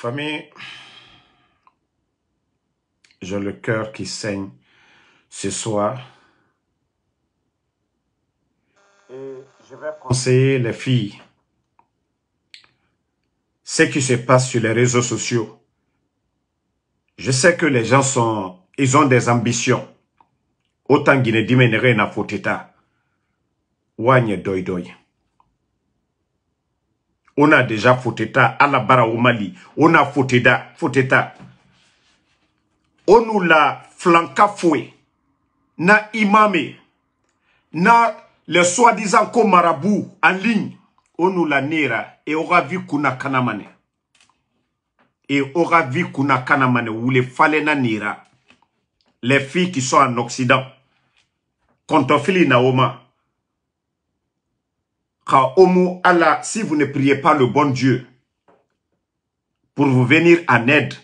Famille, j'ai le cœur qui saigne ce soir. Et je vais conseiller les filles. Ce qui se passe sur les réseaux sociaux. Je sais que les gens sont, ils ont des ambitions. Autant qu'ils ne diminueraient n'a faute état. Wagne doy doy on a déjà Fouteta à la barre au Mali, on a faute Fouteta. On nous l'a flanca foué, na imamé, na le soi-disant comme en ligne, on nous l'a nera et aura vu kuna kanamane. Et aura vu kuna kanamane ou les falena nera. Les filles qui sont en Occident, na Naoma, Allah, si vous ne priez pas le bon Dieu pour vous venir en aide,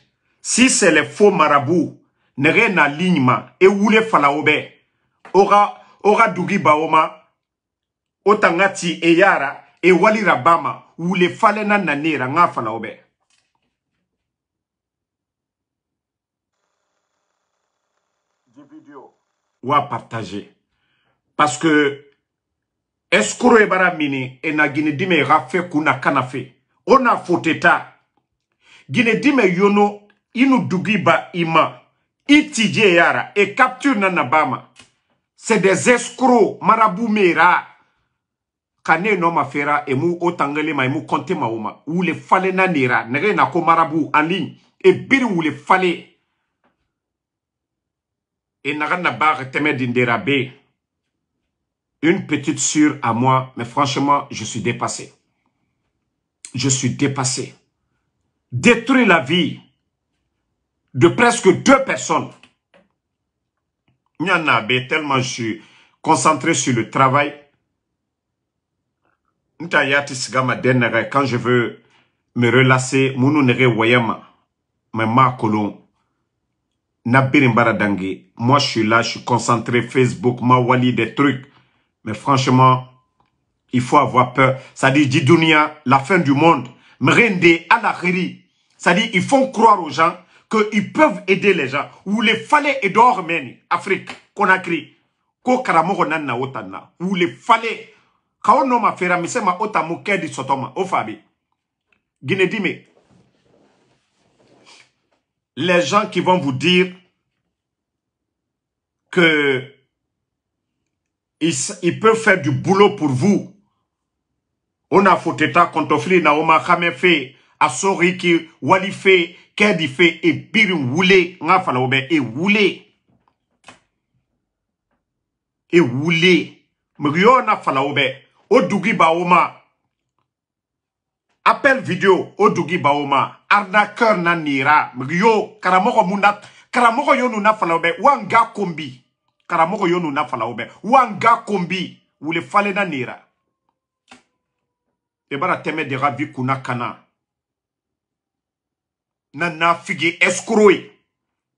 si c'est le faux marabouts, nere na alignement et wule falaobe, aura, aura dugi baoma, otangati eyara yara, e wali rabama, wule falena Nanira nga falaobe. à partager. Parce que eskoro e et mini e na ginidime e kuna kanafe. Ona o Gine yono inu dugiba ima iti yara et capture nanabama nabama c'est des escrocs marabu mera kane no mafera emu mu otangele ma emu konte ma uma ule fale na nera ko marabu en ligne e biri ule fale e nagana na ba teme une petite sûre à moi, mais franchement, je suis dépassé. Je suis dépassé. Détruire la vie de presque deux personnes. tellement je suis concentré sur le travail. Quand je veux me relâcher, moi je suis là, je suis concentré, Facebook, ma wali, des trucs. Mais franchement, il faut avoir peur. Ça dit, Didunia, la fin du monde. Mrende, Alakhiri. Ça dit, ils font croire aux gens qu'ils peuvent aider les gens. Ou les fallait et Meni, Afrique, Conakry. Ko Otana. Ou les fallait. Kao no ma Ota misema otamu kedi sotoma. Fabi Guinée dime. Les gens qui vont vous dire que il, peut faire du boulot pour vous. On a Unafuteta kontoflina umakhame fe asoriki wali fe kedi fe Et wule Et e wule. et woulé mriona fala ube odugi baoma appel vidéo odugi baoma arnaqueur nanira mrio karamoko munda karamoko yonu na fala wanga kombi karamɔgɔ yonu na nafala ube wanga kombi ule na nira nera. E teme tɛmɛ de ka vi kana na nafigi escroc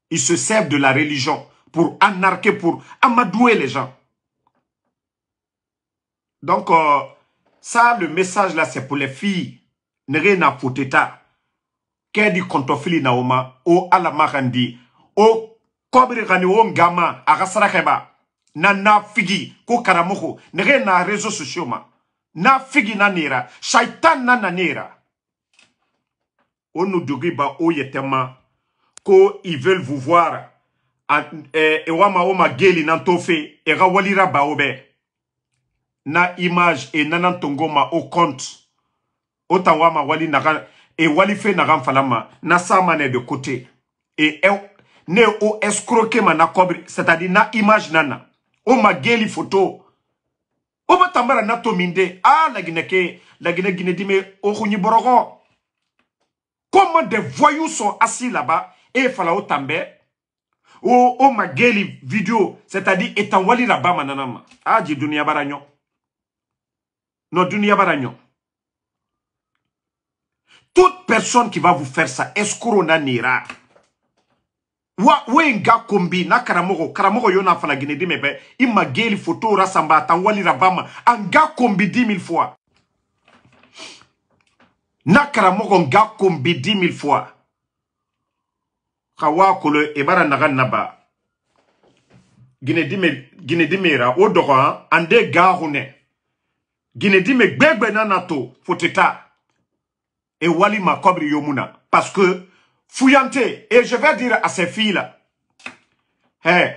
Il ils se servent de la religion pour anarquer pour amadouer les gens donc euh, ça le message là c'est pour les filles nere na poteta ta. di kɔntɔfili na o naoma o ala kɔbiri gani wo ngama a ka na na figi ko karamɔgɔ nɛgɛ na rezo sosiyo ma figi na nera shaitan na na nera o ba o yɛtɛma ko ils veulent vous voir e eh, wama o ma geli na to e ka walira ba na image e nana tongoma o compte o tan wama wali naga e wali fe naga fala ma na sama ne de côté e eh, ne o escroqué ma na c'est à dire na image nana, o ma photo o ma tambara na to Ah, la guineke, la ke laginɛ di dime o comment des voyous sont assis là-bas et fala o tambe o o ma video c'est à dire etan wali là-bas ma nana ma a dunia bara non dunia bara toute personne qui va vous faire ça escro na wa wenga kombi na karamogo karamogo yona fana ginedi mebe ima geli foto rasamba wali rabama anga kombi 10000 fois na karamogo nga kombi 10000 fois kawa kolo ibara Gine naba ginedime ginedimera o dogo hein. ande gahune dime gbegbe na nato foteta e wali makobri yomuna parce que Fouyante Et je vais dire à ces filles-là, hey,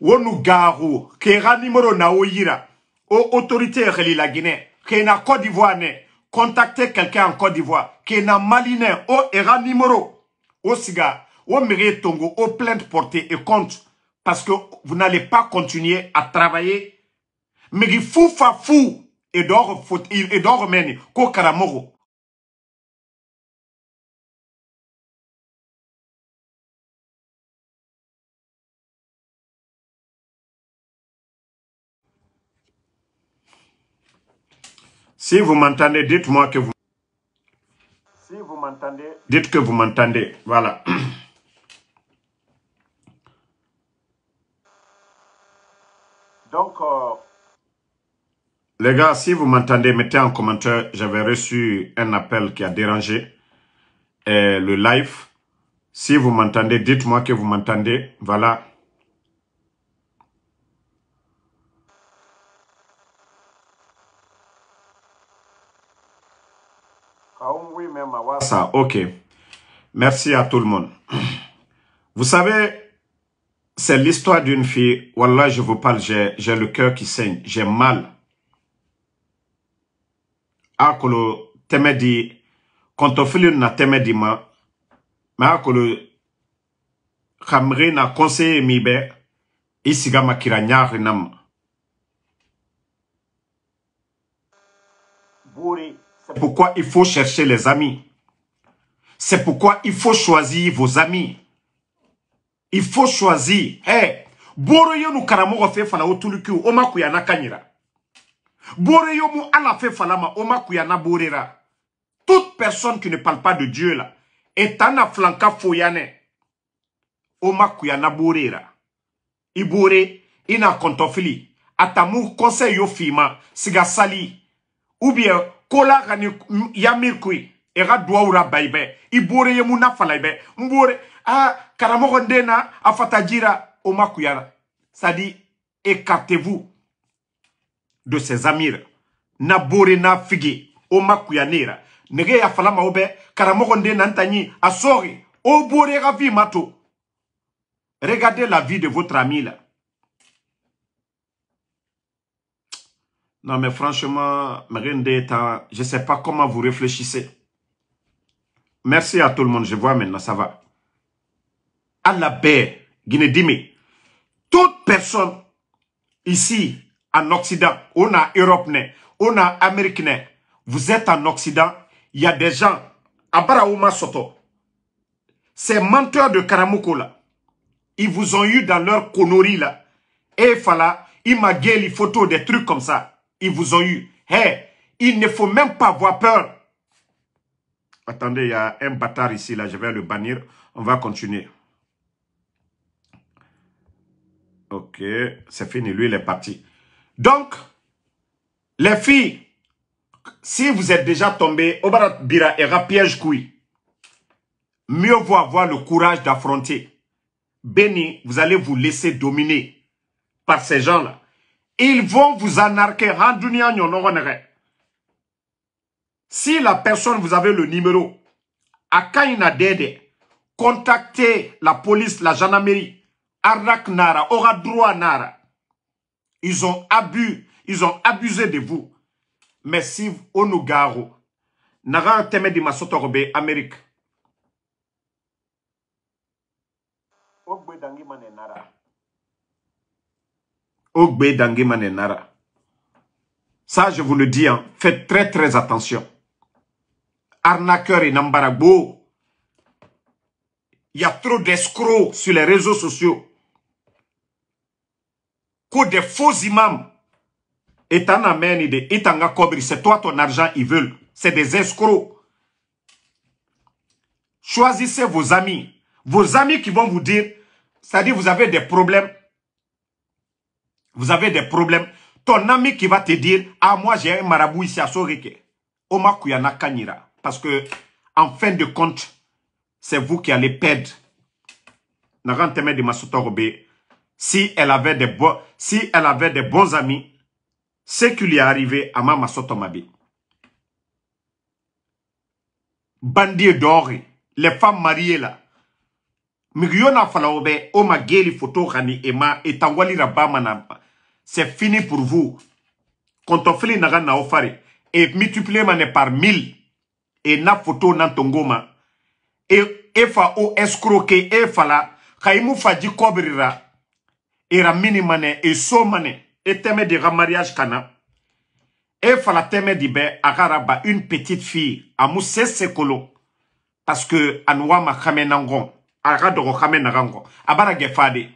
Wonugaru, Kera numéro Naoyira, aux autorités de la Guinée, Kena Côte d'Ivoire, contactez quelqu'un en Côte d'Ivoire, Kena Maliné, au Era numéro, au Siga, au Mire Tongo, O plainte portée et compte, parce que vous n'allez pas continuer à travailler. Mais il faut fa fou, et d'or mène, ko Si vous m'entendez, dites-moi que vous... Si vous m'entendez... Dites que vous m'entendez. Voilà. Donc... Euh, Les gars, si vous m'entendez, mettez en commentaire. J'avais reçu un appel qui a dérangé euh, le live. Si vous m'entendez, dites-moi que vous m'entendez. Voilà. ça, ok. Merci à tout le monde. Vous savez, c'est l'histoire d'une fille. Wallah, je vous parle, j'ai le cœur qui saigne, j'ai mal. Akolo temedi, kontofilun na temedi ma, akolo khamri na conseiller mibe, isiga makira nyari nam. Pourquoi il faut chercher les amis c'est pourquoi il faut choisir vos amis. Il faut choisir. eh boroyo nu karamogo fe fana otuluki oma kuyana kanyira. Boroyo mu ala fe oma kuyana borera. Toute personne qui ne parle pas de Dieu là est en flanka foyane. Oma kuyana borera. Ibore ina kontofili. Atamu conseil yo fima sigasali. Ou bien kola yamirkui. Era ga duwaura baibe i ye mun na falaibe n bore a karamɔgɔ n den na sadi écartez-vous de ces amir. Nabore na figi o ma nege ya falama obe karamoko ndena den na n a sori o bore ga vi ma regardez la vie de votre ami là Non, mais franchement, je ne sais pas comment vous réfléchissez. Merci à tout le monde. Je vois maintenant, ça va. À la paix, Guinée-Dimi. Toute personne ici, en Occident, on a Européen, on a Américain, vous êtes en Occident, il y a des gens, Abraouma Soto, ces menteurs de Karamoko ils vous ont eu dans leur connerie là, et m'a Imagé, les photos, des trucs comme ça, ils vous ont eu. il ne faut même pas avoir peur Attendez, il y a un bâtard ici, là, je vais le bannir. On va continuer. Ok, c'est fini, lui, il est parti. Donc, les filles, si vous êtes déjà tombées, Obarat Bira piège Mieux vaut avoir le courage d'affronter. Béni, vous allez vous laisser dominer par ces gens-là. Ils vont vous anarquer. Si la personne, vous avez le numéro, Akaina contactez la police, la gendarmerie, Arnak Nara, Oradroa Nara. Ils ont abus, ils ont abusé de vous. Merci Onugaro, Nara Teme de Amérique. Ogbe Dangimane Nara. ok, Nara. Ça, je vous le dis, hein, faites très très attention arnaqueurs et Nambarabo. Il y a trop d'escrocs sur les réseaux sociaux. Que des faux imams. Et t'en et des C'est toi ton argent, ils veulent. C'est des escrocs. Choisissez vos amis. Vos amis qui vont vous dire, c'est-à-dire vous avez des problèmes. Vous avez des problèmes. Ton ami qui va te dire, ah moi j'ai un marabout ici à Sorike. Oma Kuyana Kanira. Parce que, en fin de compte, c'est vous qui allez perdre. Naranteme de Masutorobe, si elle avait des bons, si elle avait des bons amis, ce qui lui est arrivé à Mama Sotomabe. Bandier d'or, les femmes mariées là. Miliona falaobe, oma geli rani ema et rabama C'est fini pour vous. Quand on fait les naga et multiplié par mille et na photo na tongoma e, e, fa o escroquer et fala kaimu e faji kobrira era mini manɛ et so e de ramariage mariage kana et fala teme di bɛ a une petite fille à se sekolo parce que anwa ma kamɛ na ngɔn a abara dɔgɔ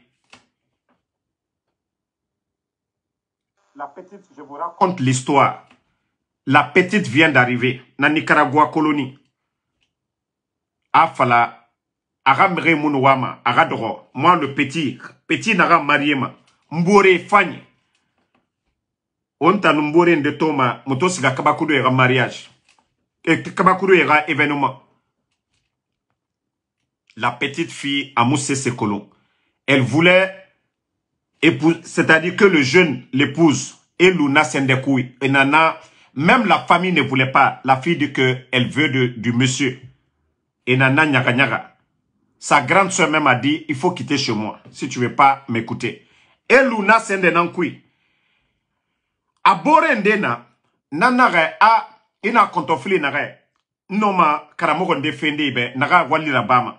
La petite, je vous raconte l'histoire. La petite vient d'arriver na Nicaragua colonie. Afala aramre munwama agadro moi le petit petit naga mariema mbore fani, onta mbore de toma motos ga kabakuru mariage et kabakuru era événement la petite fille Amoussé colons. elle voulait épouser c'est-à-dire que le jeune l'épouse Eluna Sendekoui et Nana même la famille ne voulait pas. La fille dit elle veut de, du monsieur. Et Nana Nyaga Sa grande soeur même a dit, il faut quitter chez moi si tu veux pas m'écouter. Et Luna nankui. A Borendena, re a ina kontofili nare. Noma karamoko ndefendi be naga walira bama.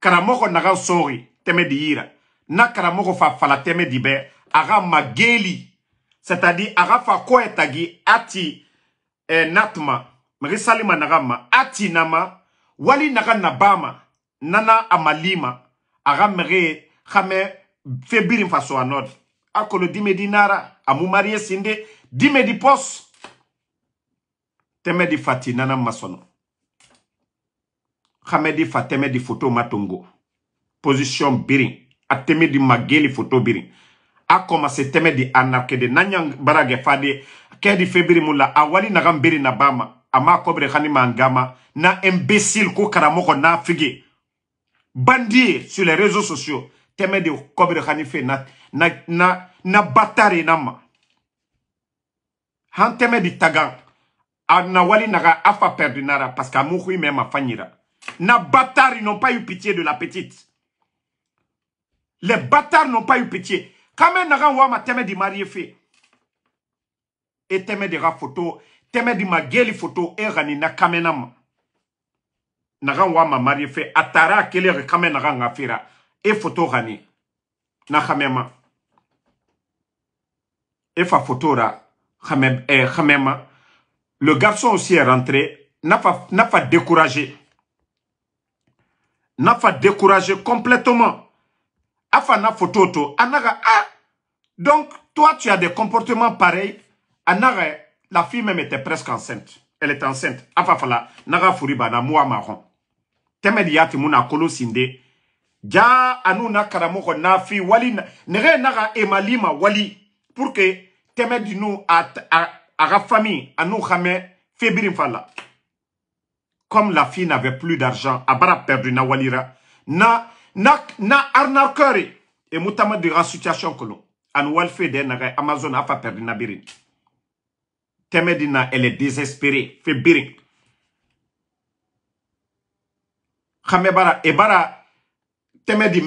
Karamoko naga sori teme diira. Na karamoko fa fala teme be, aga mageli c'est-à-dire arafa ko etagi ati eh, natma natma salima nagama ati nama wali naga nabama nana amalima re mere febiri febirin faso anod akolo dime di nara amu marie sinde dime di pos teme di fati nana masono kame di fateme di photo matongo position birin a di mageli photo birin a commencé tɛmɛ di a de nanyang barage fadi ke di febri mula awali na a na bama ama kobre hani na imbécile ko n'a fige bandi sur les réseaux sociaux tɛmɛ de kobre hani fe na na na na batare na han di tagan Ana wali naga afa perdu nara parce que a ma même ra. na batari n'ont pas eu pitié de la petite les bâtards n'ont pas eu pitié kame naga wama teme di mariefe. fe e teme de ra photo teme di mageli photo e rani na kamenama. nama naga wama marié fe atara kele re kame naga e photo rani. na kamema. e fa photo ra khamem eh, le garçon aussi est rentré n'a pas découragé n'a pas découragé complètement afana photo anaga ah donc toi tu as des comportements pareils anaga la fille même était presque enceinte elle est enceinte afafala naga furiba na moi marron temedi yati muna kolo sinde ja anu na karamoko na fi wali nere naga emalima wali pour que temedi nous a à famille anu kame febirin fala comme la fille n'avait plus d'argent abara perdu na walira na nak na arnaqueur et e mu diga situation kolo ani walife de naga amazon afa perdi na birin temedina na elle est désespérée fe birin bara e bara di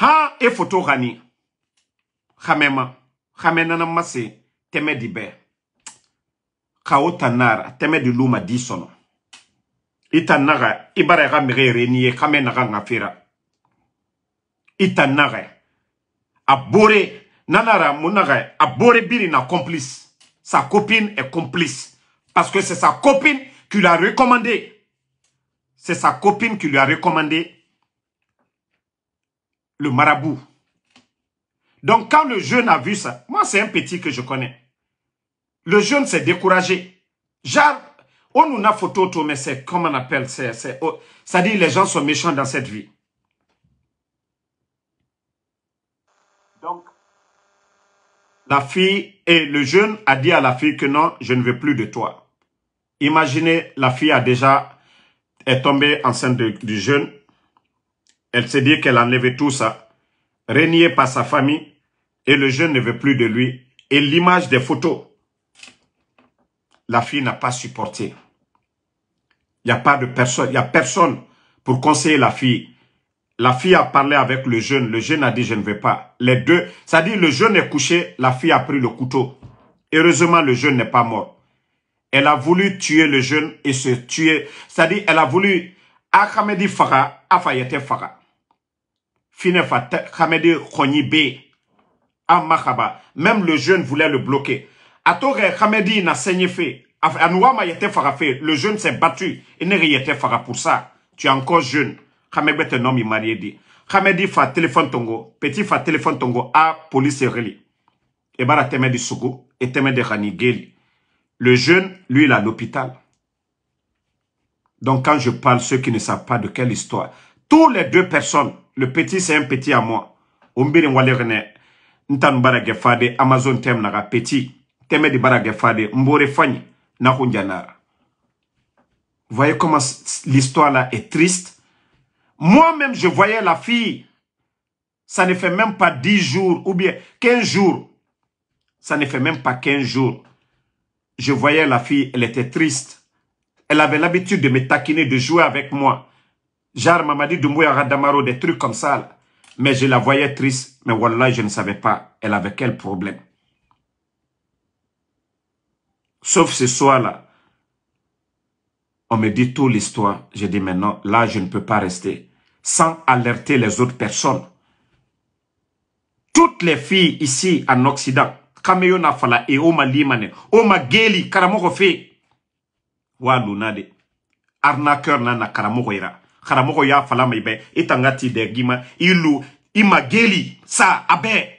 ha e photo khame ma khame nana mase tɛmɛ di bɛɛ xa wo di luma di sɔnɔ ibara tannaxa i a abore nanara monare abore n'a complice sa copine est complice parce que c'est sa copine qui lui a recommandé c'est sa copine qui lui a recommandé le marabout. Donc quand le jeune a vu ça, moi c'est un petit que je connais. Le jeune s'est découragé. Genre, on nous a photo, mais c'est comme on appelle, c'est, ça oh, dit les gens sont méchants dans cette vie. la fille et le jeune a dit à la fille que non, je ne veux plus de toi. Imaginez, la fille a déjà est tombée enceinte du jeune. Elle s'est dit qu'elle enlevait tout ça, Régné par sa famille, et le jeune ne veut plus de lui. Et l'image des photos, la fille n'a pas supporté. Il n'y a pas de personne, il n'y a personne pour conseiller la fille. La fille a parlé avec le jeune. Le jeune a dit, je ne vais pas. Les deux, ça dit, le jeune est couché. La fille a pris le couteau. Heureusement, le jeune n'est pas mort. Elle a voulu tuer le jeune et se tuer. Ça dit, elle a voulu... Khamedi Fara, Afayete Fara. Fine Khamedi Khonibé. Ah Mahaba. Même le jeune voulait le bloquer. Atore Khamedi n'a saigné fait. Anouama Yete Fara fait. Le jeune s'est battu. Il n'est rien Fara pour ça. Tu es encore jeune kame nomi marié di di fa téléphone tongo petit fa téléphone tongo a police reli e bara teme di sugu e teme de khani geli le jeune lui il a à l'hôpital donc quand je parle ceux qui ne savent pas de quelle histoire tous les deux personnes le petit c'est un petit à moi ombiri wale rene ntan bara gefade amazon tem naga petit teme di bara gefade mbore fani na kunjanara voyez comment l'histoire là est triste moi-même, je voyais la fille. Ça ne fait même pas 10 jours ou bien 15 jours. Ça ne fait même pas 15 jours. Je voyais la fille, elle était triste. Elle avait l'habitude de me taquiner, de jouer avec moi. genre, Mamadi Doumbouya Radamaro, des trucs comme ça. Mais je la voyais triste. Mais voilà, je ne savais pas. Elle avait quel problème. Sauf ce soir-là, on me dit toute l'histoire. J'ai dit maintenant, là, je ne peux pas rester sans alerter les autres personnes. Toutes les filles ici en Occident, Kameyona fala et oma limane, oma geli, karamoko fe. Wa arnaqueur na na karamoko ira. Karamoko ya fala ibe, etangati de gima, ilu, Imageli, geli, sa, abe.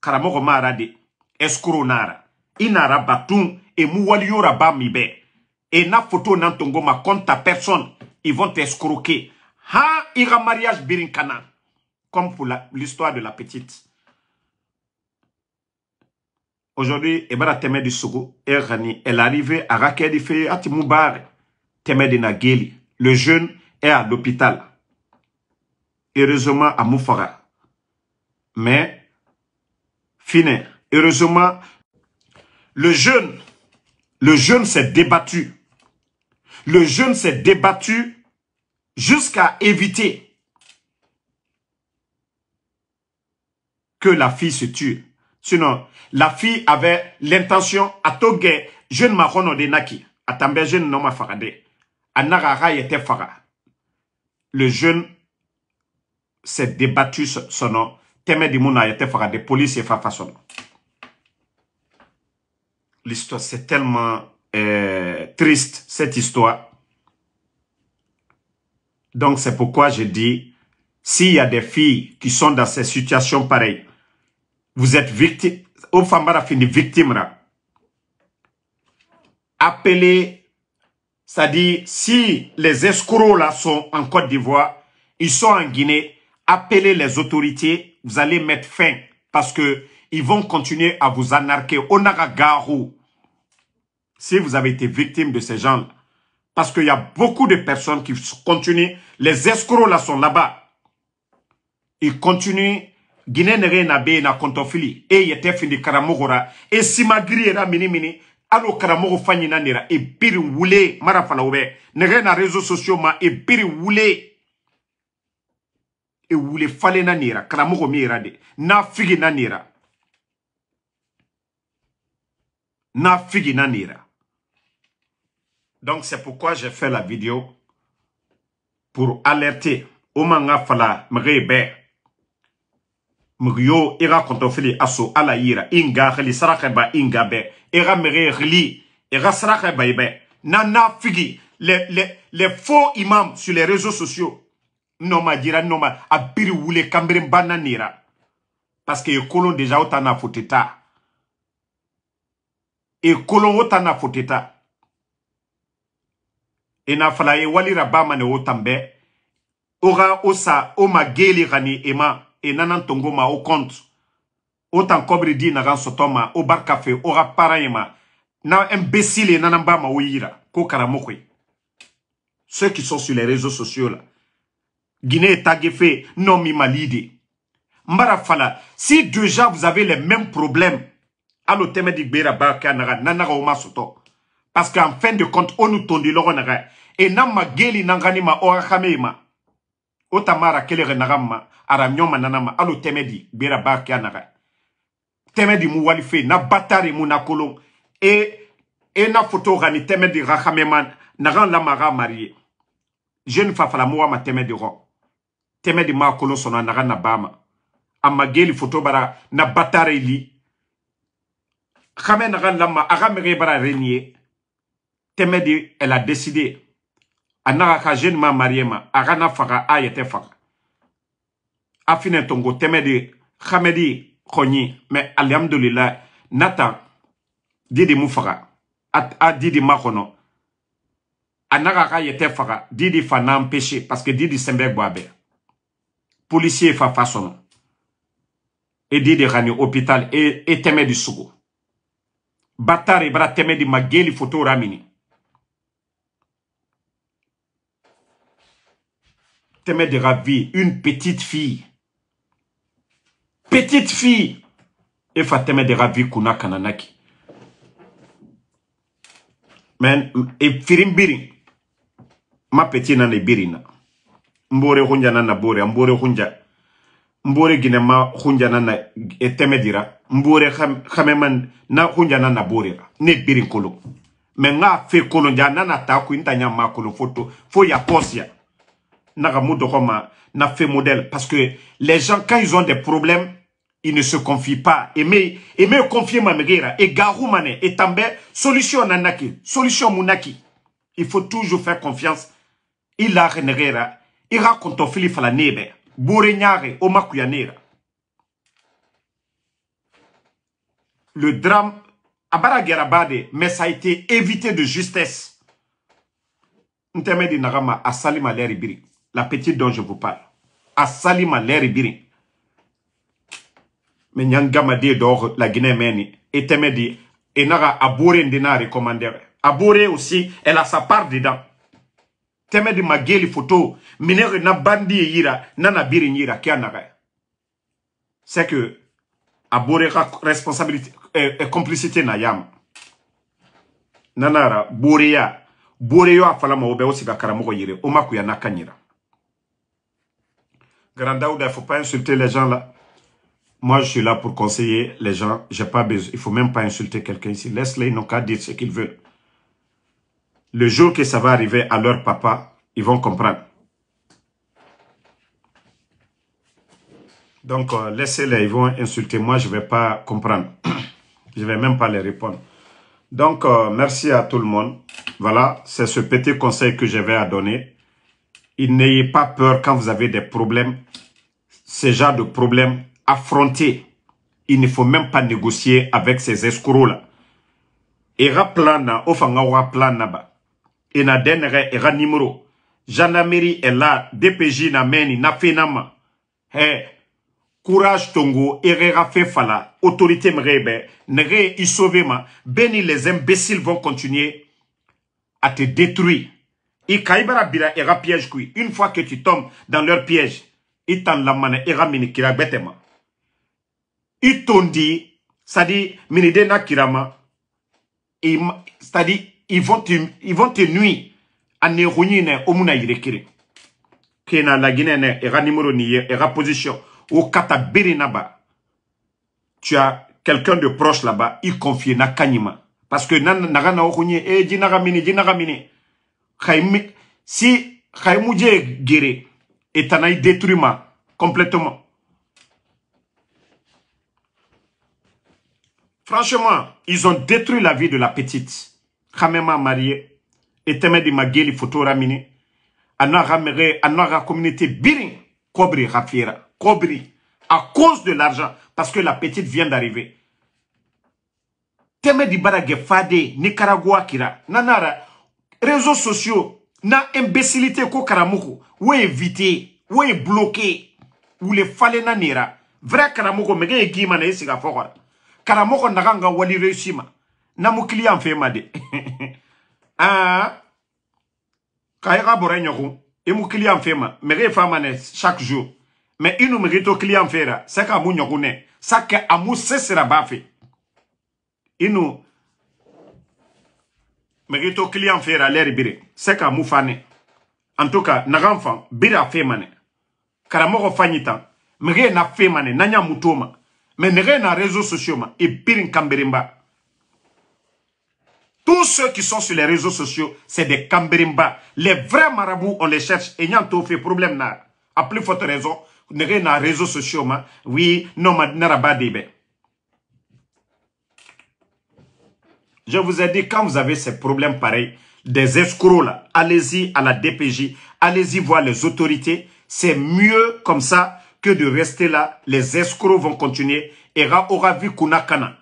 Karamoko marade, Escro nara. Inara batun, emu waliyora Bamibe, et na photo nan ma compte ta personne. Ils vont t'escroquer. Ha, ira mariage birinkana. Comme pour l'histoire de la petite. Aujourd'hui, du Sogo, Erani, elle est arrivée à Rakedife, à Timoubar, de Nageli. Le jeune est à l'hôpital. Heureusement, à Moufara. Mais, fini. Heureusement, le jeune, le jeune s'est débattu. Le jeune s'est débattu jusqu'à éviter que la fille se tue. Sinon, la fille avait l'intention à togué jeune marron de Naki, à Tambe, jeune nom à à Narara était fara. Le jeune s'est débattu son nom, Teme Mouna était farade. police et nom. L'histoire, c'est tellement euh, triste, cette histoire. Donc c'est pourquoi je dis, s'il y a des filles qui sont dans ces situations pareilles, vous êtes victime, au a fini victime Appelez, c'est-à-dire si les escrocs là sont en Côte d'Ivoire, ils sont en Guinée, appelez les autorités, vous allez mettre fin parce que ils vont continuer à vous anarquer. On garou si vous avez été victime de ces gens Parce qu'il y a beaucoup de personnes qui continuent. Les escrocs là sont là-bas. Ils continuent. Guinée nere na be na kontofili. y était fini karamogora. si simagiri era mini mini. alors karamogo fanyi nira. et Et Mara fana ube. Nere na réseaux sociaux ma. et biri wule. Et wule fale nira. Karamogo mi era de. Na figi nanira. Na figi nira. Donc c'est pourquoi j'ai fait la vidéo pour alerter o manga fala mege bɛɛ i fili aso ala ira. Inga nga xili inga be. ira nga bɛɛ ira ka nana figi les les faux imams sur les réseaux sociaux noma ma noma non ma a wule kambere mbana parce que i kolon déjà o ta na kolon o inafalaye walira bama ne otambe ora osa omageli geli gani ema enana tongo ma o compte otan kobri di na sotoma, au bar café, ora para na imbécile enanan bama o yira ko karamoko ceux qui sont sur les réseaux sociaux là Guinée fait non malide mbara fala si déjà vous avez les mêmes problèmes à teme di gbera ba ka naga nanaga o ma soto parce qu'en fin de compte, on nous tourne et nan geli nangani ma ora kame ma o tamara kelere ma ara nyoma nana alo temedi bira baki temedi mu walife na batari mu na kolon e e na temedi ga kame la maga marié jeune fafala ma temedi ro temedi ma kolon sona naga na bama amma geli foto bara na batari li kame naga lama aga bara temedi elle a décidé a ka jeune ma mariema, arana a kana faga tongo temedi de hamɛdi me mais nata didi Mufara at a didi Makono anaka ka didi fanan péché parce que didi sembe boabe. policier fa fa sɔnɔ didi hôpital et et di sogo batari bara Mageli de ma ramini Temet de Ravi, une petite fille. Petite fille. Et fa Fateme de Ravi Kuna Kananaki. Men, et eh, firim biri. Ma petite nan e birina. Mbore hunja nan na bore, mbore hunja. Mbore gine ma hunja nan na e eh, temedira. Mbore khameman na hunja nan na bore Ne birin kolo. Men nga fe kolo nja nan ata kuinta nyama kolo foto. Fo ya posia. n'a fait modèle. Parce que les gens, quand ils ont des problèmes, ils ne se confient pas. Et et me confier mère. Et Garoumane et Tambe, solution Nanaki, solution Mounaki. Il faut toujours faire confiance. Il a renegera. Il raconte Philippe la Nebe. Bouregnare, Omakuyanera. Le drame, Abara Gerabade, mais ça a été évité de justesse. Ntemedi Nagama, Salim Leribiri la petite dont je vous parle, à Salima birin. Mais Nyangamade d'or la Guinée-Meni, et Temedi, et Naga Abore ndina recommandé. Abore aussi, elle a sa part dedans. Temedi Mageli photo, minere na bandi e yira, nana biri yira, kia Seku. C'est que Abore responsabilité, et euh, complicité na yam. Nanara, Boreya, Boreyo a ma obe aussi bakaramo yire, omakuya Grand Daouda, il ne faut pas insulter les gens là. Moi, je suis là pour conseiller les gens. J'ai pas besoin. Il faut même pas insulter quelqu'un ici. Laisse-les, ils n'ont qu'à dire ce qu'ils veulent. Le jour que ça va arriver à leur papa, ils vont comprendre. Donc, euh, laissez-les, ils vont insulter. Moi, je ne vais pas comprendre. je ne vais même pas les répondre. Donc, euh, merci à tout le monde. Voilà, c'est ce petit conseil que j'avais à donner n'ayez pas peur quand vous avez des problèmes, ce genre de problèmes, affrontez. Il ne faut même pas négocier avec ces escrocs-là. Et plana, ofangawa Et ba. Ina denere, ira jean Janameri est là, DPJ na meni, na finama. courage tongo, irera fefala, autorité mrebe, sauver isovema. Beni les imbéciles vont continuer à te détruire piège Une fois que tu tombes dans leur piège, itan lamane era mini betema. c'est-à-dire kirama. cest à ils vont te, ils vont te nuire ne la Guinée ne position au Tu as quelqu'un de proche là-bas, il confie na kanima. Parce que nan si Khaïmoudje est guéri, et as détruit ma, complètement. Franchement, ils ont détruit la vie de la petite. Khamema mariée, et Temedi Mageli photo ramené. Anara Mere, Anara communauté Birin, Kobri Rafira, Kobri, à cause de l'argent, parce que la petite vient d'arriver. Temedi Barage Fade, Nicaragua Kira, Nanara, réseaux sociaux na imbécilité ko karamoko wo éviter ou bloquer ule na nera vrai karamoko mege gima na isiga fora karamoko ganga wali reussima na mu client de. Ah, ah bore borenyoko e mu client fe ma chaque jour mais inu mérite au client fera c'est ka nyoko ne ça que bafe inu mege to client fera l'air. bire c'est ka moufane en tout cas n'a enfant, bira femane. Karamoro fanita. fanyi na femane. Nanya nanya mutoma me a na réseaux sociaux ma Et pire kamberimba tous ceux qui sont sur les réseaux sociaux, c'est des Cambrimba. Les vrais marabouts, on les cherche. Et tout fait problème. A plus forte raison, les réseaux sociaux, oui, non, narabadebe. Je vous ai dit, quand vous avez ces problèmes pareils, des escrocs là, allez-y à la DPJ, allez-y voir les autorités. C'est mieux comme ça que de rester là. Les escrocs vont continuer. Et aura vu Kunakana.